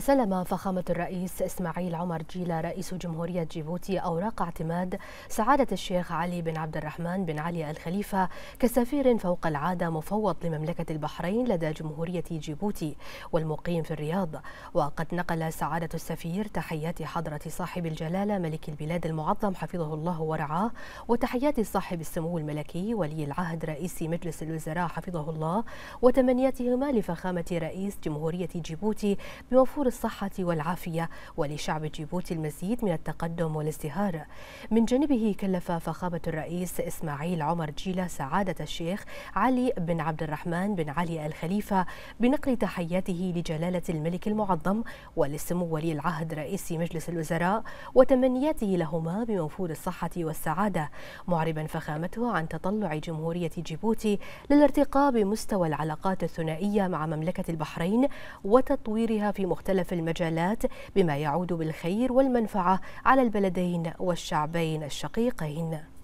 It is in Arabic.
سلم فخامة الرئيس إسماعيل عمر جيلا رئيس جمهورية جيبوتي أوراق اعتماد سعادة الشيخ علي بن عبد الرحمن بن علي الخليفة كسفير فوق العادة مفوض لمملكة البحرين لدى جمهورية جيبوتي والمقيم في الرياض وقد نقل سعادة السفير تحيات حضرة صاحب الجلالة ملك البلاد المعظم حفظه الله ورعاه وتحيات صاحب السمو الملكي ولي العهد رئيس مجلس الوزراء حفظه الله وتمنياتهما لفخامة رئيس جمهورية جيبوتي بوفور الصحة والعافية ولشعب جيبوتي المزيد من التقدم والازدهار من جانبه كلف فخامة الرئيس إسماعيل عمر جيلة سعادة الشيخ علي بن عبد الرحمن بن علي الخليفة بنقل تحياته لجلالة الملك المعظم ولسمو ولي العهد رئيس مجلس الوزراء وتمنياته لهما بموفور الصحة والسعادة معربا فخامته عن تطلع جمهورية جيبوتي للارتقاء بمستوى العلاقات الثنائية مع مملكة البحرين وتطويرها في مختلف مختلف المجالات بما يعود بالخير والمنفعة على البلدين والشعبين الشقيقين